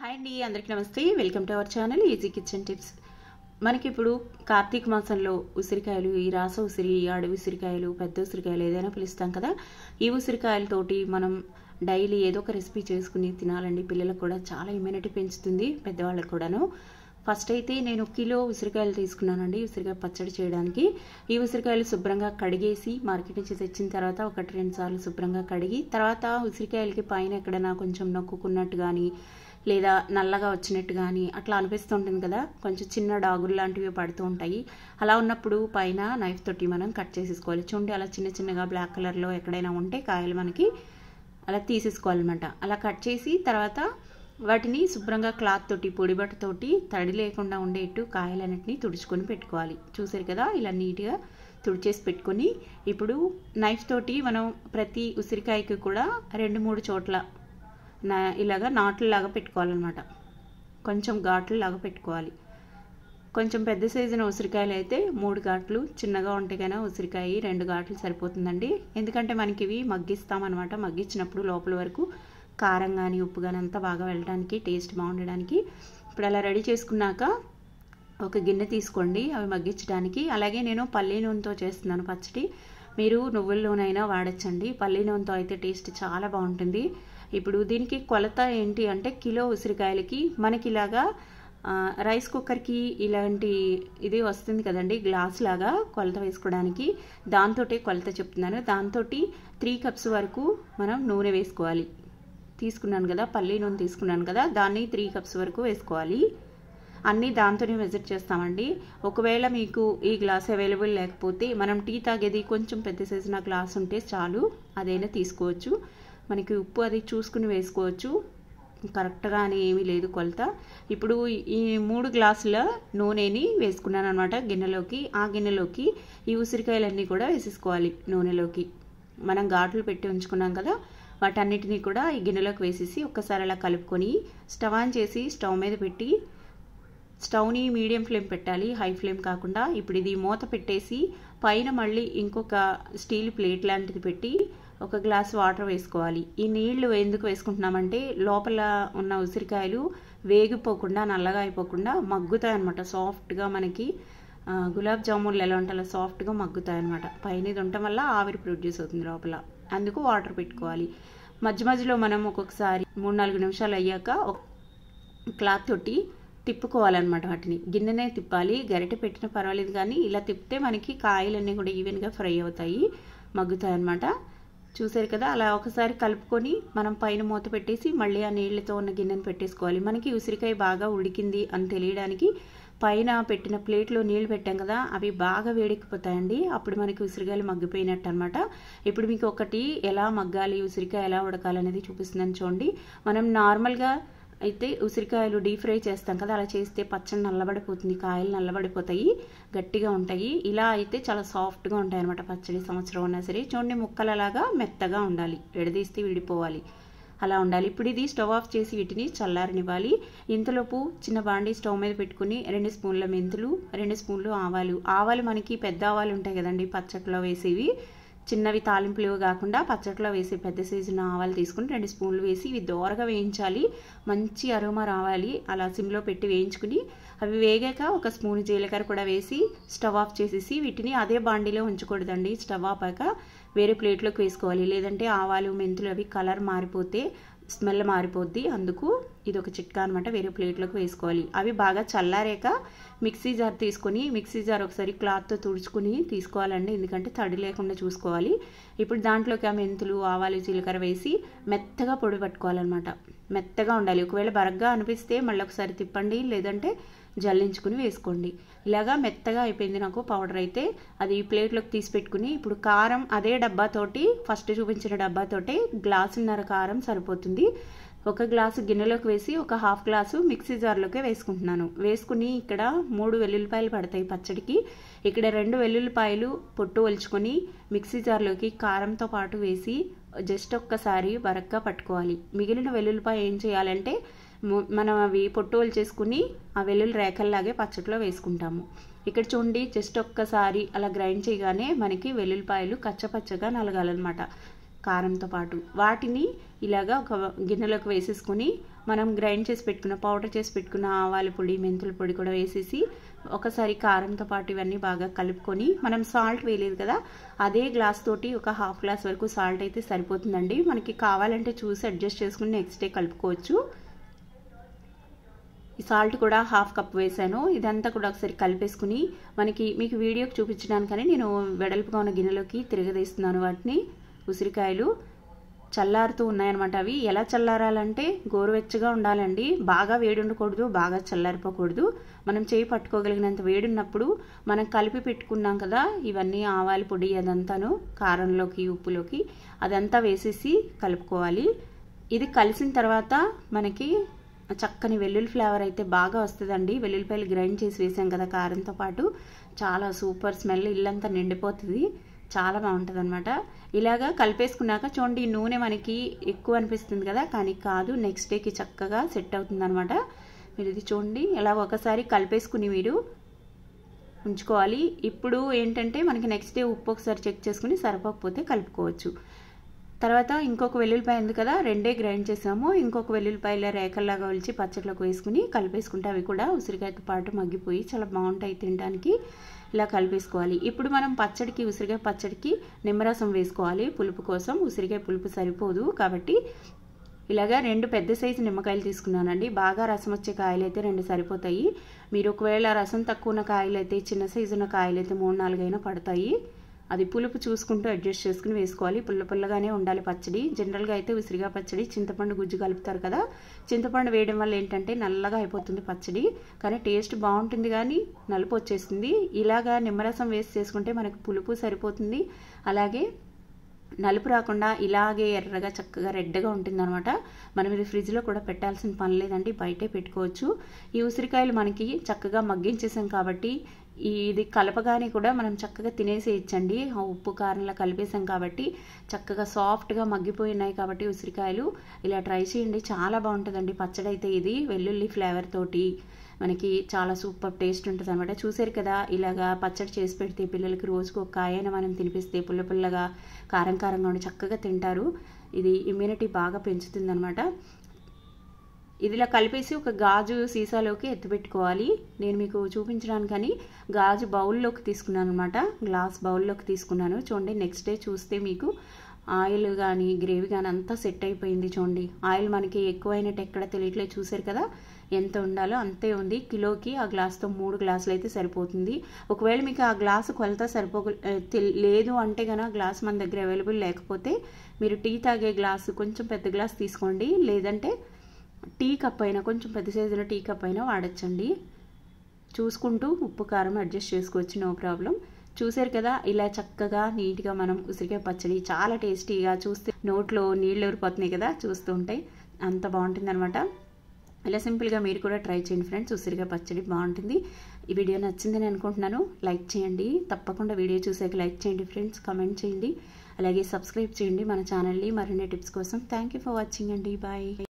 hi అండి అందరికీ నమస్తే welcome to our channel easy kitchen tips మనకి ఇప్పుడు కార్తీక మాసంలో ఉసిరికాయలు ఈ రాస ఉసిరి అడవి ఉసిరికాయలు పెద్ద ఉసిరికాయలు ఏదైనా పిలుస్తాం కదా ఈ ఉసిరికాయలతోటి మనం డైలీ ఏదో ఒక రెసిపీ చేసుకుని తినాలండి పిల్లలకు కూడా చాలా ఇమ్యూనిటీ పెంచుతుంది పెద్దవాళ్ళకు కూడాను ఫస్ట్ అయితే నేను కిలో ఉసిరికాయలు తీసుకున్నానండి ఉసిరికాయ పచ్చడి చేయడానికి ఈ ఉసిరికాయలు శుభ్రంగా కడిగేసి మార్కెట్ నుంచి తెచ్చిన తర్వాత ఒకటి రెండు సార్లు శుభ్రంగా కడిగి తర్వాత ఉసిరికాయలకి పైన ఎక్కడైనా కొంచెం నొక్కుకున్నట్టు కానీ లేదా నల్లగా వచ్చినట్టు కానీ అట్లా అనిపిస్తుంటుంది కదా కొంచెం చిన్న డాగులు లాంటివి పడుతూ ఉంటాయి అలా ఉన్నప్పుడు పైన నైఫ్ తోటి మనం కట్ చేసేసుకోవాలి చూడండి అలా చిన్న చిన్నగా బ్లాక్ కలర్లో ఎక్కడైనా ఉంటే కాయలు మనకి అలా తీసేసుకోవాలన్నమాట అలా కట్ చేసి తర్వాత వాటిని శుభ్రంగా క్లాత్ తోటి పొడిబట్టతోటి తడి లేకుండా ఉండేట్టు కాయలన్నింటినీ తుడుచుకొని పెట్టుకోవాలి చూసారు కదా ఇలా నీట్గా తుడిచేసి పెట్టుకొని ఇప్పుడు నైఫ్ తోటి మనం ప్రతి ఉసిరికాయకి కూడా రెండు మూడు చోట్ల నా ఇలాగ నాట్లలాగా పెట్టుకోవాలన్నమాట కొంచెం లాగా పెట్టుకోవాలి కొంచెం పెద్ద సైజున ఉసిరికాయలు అయితే మూడు ఘాట్లు చిన్నగా ఉంటే కన్నా ఉసిరికాయ రెండు ఘాట్లు సరిపోతుందండి ఎందుకంటే మనకి ఇవి మగ్గిస్తామన్నమాట మగ్గించినప్పుడు లోపల వరకు కారం కానీ ఉప్పు కానీ అంతా బాగా వెళ్ళడానికి టేస్ట్ బాగుండడానికి ఇప్పుడు అలా రెడీ చేసుకున్నాక ఒక గిన్నె తీసుకోండి అవి మగ్గించడానికి అలాగే నేను పల్లీ నూనెతో చేస్తున్నాను పచ్చడి మీరు నువ్వుల నూనె అయినా వాడచ్చండి పల్లీ నూనెతో అయితే టేస్ట్ చాలా బాగుంటుంది ఇప్పుడు దీనికి కొలత ఏంటి అంటే కిలో ఉసిరికాయలకి మనకి ఇలాగా రైస్ కుక్కర్కి ఇలాంటి ఇది వస్తుంది కదండి గ్లాస్ లాగా కొలత వేసుకోవడానికి దాంతో కొలత చెప్తున్నాను దాంతో త్రీ కప్స్ వరకు మనం నూనె వేసుకోవాలి తీసుకున్నాను కదా పల్లీ నూనె తీసుకున్నాను కదా దాన్ని త్రీ కప్స్ వరకు వేసుకోవాలి అన్నీ దాంతోనే మెజర్ చేస్తామండి ఒకవేళ మీకు ఈ గ్లాస్ అవైలబుల్ లేకపోతే మనం టీ తాగేది కొంచెం పెద్ద సైజున గ్లాస్ ఉంటే చాలు అదైనా తీసుకోవచ్చు మనకి ఉప్పు అది చూసుకుని వేసుకోవచ్చు కరెక్ట్గా అని ఏమీ లేదు కొలత ఇప్పుడు ఈ మూడు గ్లాసుల నూనెని వేసుకున్నాను అనమాట గిన్నెలోకి ఆ గిన్నెలోకి ఈ ఉసిరికాయలన్నీ కూడా వేసేసుకోవాలి నూనెలోకి మనం ఘాట్లు పెట్టి ఉంచుకున్నాం కదా వాటన్నిటిని కూడా ఈ గిన్నెలోకి వేసేసి ఒక్కసారి అలా కలుపుకొని స్టవ్ ఆన్ చేసి స్టవ్ మీద పెట్టి స్టవ్ని మీడియం ఫ్లేమ్ పెట్టాలి హై ఫ్లేమ్ కాకుండా ఇప్పుడు ఇది మూత పెట్టేసి పైన మళ్ళీ ఇంకొక స్టీల్ ప్లేట్ లాంటిది పెట్టి ఒక గ్లాస్ వాటర్ వేసుకోవాలి ఈ నీళ్లు ఎందుకు వేసుకుంటున్నామంటే లోపల ఉన్న ఉసిరికాయలు వేగిపోకుండా నల్లగా అయిపోకుండా మగ్గుతాయి అనమాట సాఫ్ట్గా మనకి గులాబ్ జాములు ఎలా ఉంటే అలా సాఫ్ట్గా మగ్గుతాయి అనమాట పైన ఇది ఉండటం వల్ల ఆవిరి ప్రొడ్యూస్ అవుతుంది లోపల అందుకు వాటర్ పెట్టుకోవాలి మధ్య మధ్యలో మనం ఒక్కొక్కసారి మూడు నాలుగు నిమిషాలు అయ్యాక క్లాత్ తొట్టి తిప్పుకోవాలన్నమాట వాటిని గిన్నెనే తిప్పాలి గరిట పెట్టిన పర్వాలేదు కానీ ఇలా తిప్పితే మనకి కాయలన్నీ కూడా ఈవెన్గా ఫ్రై అవుతాయి మగ్గుతాయి అన్నమాట చూసారు కదా అలా ఒకసారి కలుపుకొని మనం పైన మూత పెట్టేసి మళ్ళీ ఆ నీళ్ళతో ఉన్న గిన్నెను పెట్టేసుకోవాలి మనకి ఉసిరికాయ బాగా ఉడికింది అని తెలియడానికి పైన పెట్టిన ప్లేట్లో నీళ్ళు పెట్టాం కదా అవి బాగా వేడెక్కిపోతాయండి అప్పుడు మనకి ఉసిరికాయలు మగ్గిపోయినట్టు అనమాట ఇప్పుడు మీకు ఒకటి ఎలా మగ్గాలి ఉసిరికాయ ఎలా ఉడకాలి అనేది చూపిస్తుందని చూడండి మనం నార్మల్గా అయితే ఉసిరికాయలు డీప్ ఫ్రై చేస్తాం కదా అలా చేస్తే పచ్చడి నల్లబడిపోతుంది కాయలు నల్లబడిపోతాయి గట్టిగా ఉంటాయి ఇలా అయితే చాలా సాఫ్ట్గా ఉంటాయి అనమాట పచ్చడి సంవత్సరం ఉన్నా సరే చూడండి ముక్కలు అలాగా మెత్తగా ఉండాలి విడదీస్తే విడిపోవాలి అలా ఉండాలి ఇప్పుడు ఇది స్టవ్ ఆఫ్ చేసి వీటిని చల్లారనివ్వాలి ఇంతలోపు చిన్న బాండి స్టవ్ మీద పెట్టుకుని రెండు స్పూన్ల మెంతులు రెండు స్పూన్లు ఆవాలు ఆవాలు మనకి పెద్ద ఆవాలు ఉంటాయి కదండి పచ్చట్లో వేసేవి చిన్నవి తాలింపులు కాకుండా పచ్చట్లో వేసి పెద్ద సైజున ఆవాలు తీసుకుని రెండు స్పూన్లు వేసి ఇవి దోరగా వేయించాలి మంచి అరోమా రావాలి అలా సిమ్లో పెట్టి వేయించుకుని అవి వేగాక ఒక స్పూన్ జీలకర్ర కూడా వేసి స్టవ్ ఆఫ్ చేసేసి వీటిని అదే బాండీలో ఉంచకూడదండి స్టవ్ అయ్యాక వేరే ప్లేట్లోకి వేసుకోవాలి లేదంటే ఆవాలు మెంతులు అవి కలర్ మారిపోతే స్మెల్ మారిపోద్ది అందుకు ఇది ఒక చిట్కా అనమాట వేరే ప్లేట్లోకి వేసుకోవాలి అవి బాగా చల్లారాక మిక్సీ జార్ తీసుకొని మిక్సీ జార్ ఒకసారి క్లాత్తో తుడుచుకుని తీసుకోవాలండి ఎందుకంటే తడి లేకుండా చూసుకోవాలి ఇప్పుడు దాంట్లోకి ఆ మెంతులు ఆవాలు జీలకర్ర వేసి మెత్తగా పొడి పట్టుకోవాలన్నమాట మెత్తగా ఉండాలి ఒకవేళ బరగ్గా అనిపిస్తే మళ్ళీ ఒకసారి తిప్పండి లేదంటే జల్లించుకుని వేసుకోండి ఇలాగా మెత్తగా అయిపోయింది నాకు పౌడర్ అయితే అది ఈ ప్లేట్లోకి తీసి పెట్టుకుని ఇప్పుడు కారం అదే డబ్బాతోటి ఫస్ట్ చూపించిన డబ్బాతోటి గ్లాసున్నర కారం సరిపోతుంది ఒక గ్లాసు గిన్నెలోకి వేసి ఒక హాఫ్ గ్లాసు మిక్సీ జార్లోకి వేసుకుంటున్నాను వేసుకుని ఇక్కడ మూడు వెల్లుల్లిపాయలు పడతాయి పచ్చడికి ఇక్కడ రెండు వెల్లుల్లిపాయలు పొట్టు ఒలుచుకొని మిక్సీ జార్లోకి కారంతో పాటు వేసి జస్ట్ ఒక్కసారి వరక్గా పట్టుకోవాలి మిగిలిన వెల్లుల్లిపాయ ఏం చేయాలంటే మనం అవి పొట్టోలు చేసుకుని ఆ వెల్లుల్లి రేఖల్లాగే పచ్చట్లో వేసుకుంటాము ఇక్కడ చూడండి జస్ట్ ఒక్కసారి అలా గ్రైండ్ చేయగానే మనకి వెల్లుల్లిపాయలు కచ్చపచ్చగా నలగాలన్నమాట కారంతో పాటు వాటిని ఇలాగా ఒక గిన్నెలోకి వేసేసుకుని మనం గ్రైండ్ చేసి పెట్టుకున్న పౌడర్ చేసి పెట్టుకున్న ఆవాల పొడి మెంతుల పొడి కూడా వేసేసి ఒకసారి కారంతో పాటు ఇవన్నీ బాగా కలుపుకొని మనం సాల్ట్ వేయలేదు కదా అదే గ్లాస్ తోటి ఒక హాఫ్ గ్లాస్ వరకు సాల్ట్ అయితే సరిపోతుందండి మనకి కావాలంటే చూసి అడ్జస్ట్ చేసుకుని నెక్స్ట్ డే కలుపుకోవచ్చు సాల్ట్ కూడా హాఫ్ కప్ వేసాను ఇదంతా కూడా ఒకసారి కలిపేసుకుని మనకి మీకు వీడియోకి చూపించడానికని నేను వెడల్పుగా ఉన్న గిన్నెలోకి తిరగదీస్తున్నాను వాటిని ఉసిరికాయలు చల్లారుతూ ఉన్నాయన్నమాట అవి ఎలా చల్లారాలంటే గోరువెచ్చగా ఉండాలండి బాగా వేడి ఉండకూడదు బాగా చల్లారిపోకూడదు మనం చేయి పట్టుకోగలిగినంత వేడి ఉన్నప్పుడు మనం కలిపి పెట్టుకున్నాం కదా ఇవన్నీ ఆవాల పొడి అదంతాను కారంలోకి ఉప్పులోకి అదంతా వేసేసి కలుపుకోవాలి ఇది కలిసిన తర్వాత మనకి చక్కని వెల్లుల్లి ఫ్లేవర్ అయితే బాగా వస్తుందండి వెల్లుల్లిపాయలు గ్రైండ్ చేసి వేసాం కదా కారంతో పాటు చాలా సూపర్ స్మెల్ ఇల్లంతా నిండిపోతుంది చాలా బాగుంటుంది అనమాట ఇలాగా కలిపేసుకున్నాక చూడండి ఈ నూనె మనకి ఎక్కువ అనిపిస్తుంది కదా కానీ కాదు నెక్స్ట్ డేకి చక్కగా సెట్ అవుతుంది అనమాట మీరు ఇది చూడండి ఇలా ఒకసారి కలిపేసుకుని మీరు ఉంచుకోవాలి ఇప్పుడు ఏంటంటే మనకి నెక్స్ట్ డే ఉప్పు ఒకసారి చెక్ చేసుకుని సరిపోకపోతే కలుపుకోవచ్చు తర్వాత ఇంకొక వెల్లుల్లిపాయ ఉంది కదా రెండే గ్రైండ్ చేసాము ఇంకొక ఇలా రేఖల్లాగా వలిచి పచ్చట్లోకి వేసుకుని కలిపేసుకుంటే అవి కూడా ఉసిరికాయతో పాటు మగ్గిపోయి చాలా బాగుంటాయి తినడానికి ఇలా కలిపేసుకోవాలి ఇప్పుడు మనం పచ్చడికి ఉసిరికాయ పచ్చడికి నిమ్మరసం వేసుకోవాలి పులుపు కోసం ఉసిరికాయ పులుపు సరిపోదు కాబట్టి ఇలాగా రెండు పెద్ద సైజు నిమ్మకాయలు తీసుకున్నానండి బాగా రసం వచ్చే కాయలు అయితే రెండు సరిపోతాయి మీరు ఒకవేళ రసం తక్కువ ఉన్న కాయలు అయితే చిన్న సైజు ఉన్న కాయలు అయితే మూడు నాలుగైనా పడతాయి అది పులుపు చూసుకుంటూ అడ్జస్ట్ చేసుకుని వేసుకోవాలి పుల్ల పుల్లగానే ఉండాలి పచ్చడి జనరల్గా అయితే ఉసిరిగా పచ్చడి చింతపండు గుజ్జు కలుపుతారు కదా చింతపండు వేయడం వల్ల ఏంటంటే నల్లగా అయిపోతుంది పచ్చడి కానీ టేస్ట్ బాగుంటుంది కానీ నలుపు వచ్చేస్తుంది ఇలాగా నిమ్మరసం వేసి చేసుకుంటే మనకు పులుపు సరిపోతుంది అలాగే నలుపు రాకుండా ఇలాగే ఎర్రగా చక్కగా రెడ్గా ఉంటుందన్నమాట మనం ఇది ఫ్రిడ్జ్లో కూడా పెట్టాల్సిన పని లేదండి బయటే పెట్టుకోవచ్చు ఈ ఉసిరికాయలు మనకి చక్కగా మగ్గించేసాం కాబట్టి ఇది కలపగానే కూడా మనం చక్కగా తినేసేయచ్చండి ఉప్పు కారంలో కలిపేసాం కాబట్టి చక్కగా సాఫ్ట్గా మగ్గిపోయినాయి కాబట్టి ఉసిరికాయలు ఇలా ట్రై చేయండి చాలా బాగుంటుందండి పచ్చడి అయితే ఇది వెల్లుల్లి ఫ్లేవర్ తోటి మనకి చాలా సూపర్ టేస్ట్ ఉంటుంది అనమాట చూసారు కదా ఇలాగా పచ్చడి చేసి పెడితే పిల్లలకి రోజుకు ఒక కాయన మనం తినిపిస్తే పుల్ల పుల్లగా కారం కారంగా ఉండి చక్కగా తింటారు ఇది ఇమ్యూనిటీ బాగా పెంచుతుంది అనమాట ఇదిలా కలిపేసి ఒక గాజు సీసాలోకి ఎత్తిపెట్టుకోవాలి నేను మీకు చూపించడానికని గాజు బౌల్లోకి తీసుకున్నాను అనమాట గ్లాస్ బౌల్లోకి తీసుకున్నాను చూడండి నెక్స్ట్ డే చూస్తే మీకు ఆయిల్ కానీ గ్రేవీ కానీ అంతా సెట్ అయిపోయింది చూడండి ఆయిల్ మనకి ఎక్కువైనట్టు ఎక్కడ తెలియట్లే చూసారు కదా ఎంత ఉండాలో అంతే ఉంది కిలోకి ఆ గ్లాస్తో మూడు గ్లాసులు అయితే సరిపోతుంది ఒకవేళ మీకు ఆ గ్లాసు కొలత సరిపో లేదు అంటే కనుక గ్లాస్ మన దగ్గర అవైలబుల్ లేకపోతే మీరు టీ తాగే గ్లాసు కొంచెం పెద్ద గ్లాస్ తీసుకోండి లేదంటే టీ కప్ అయినా కొంచెం పెద్ద సైజులో టీ కప్ అయినా వాడచ్చండి చూసుకుంటూ ఉప్పు కారం అడ్జస్ట్ చేసుకోవచ్చు నో ప్రాబ్లం చూశారు కదా ఇలా చక్కగా నీట్గా మనం ఉసిరికాయ పచ్చడి చాలా టేస్టీగా చూస్తే నోట్లో నీళ్ళు ఎవరిపోతున్నాయి కదా చూస్తుంటే అంత బాగుంటుందన్నమాట ఇలా సింపుల్గా మీరు కూడా ట్రై చేయండి ఫ్రెండ్స్ ఉసిరిగా పచ్చడి బాగుంటుంది ఈ వీడియో నచ్చిందని అనుకుంటున్నాను లైక్ చేయండి తప్పకుండా వీడియో చూసాక లైక్ చేయండి ఫ్రెండ్స్ కమెంట్ చేయండి అలాగే సబ్స్క్రైబ్ చేయండి మన ఛానల్ని మరిన్ని టిప్స్ కోసం థ్యాంక్ ఫర్ వాచింగ్ అండి బాయ్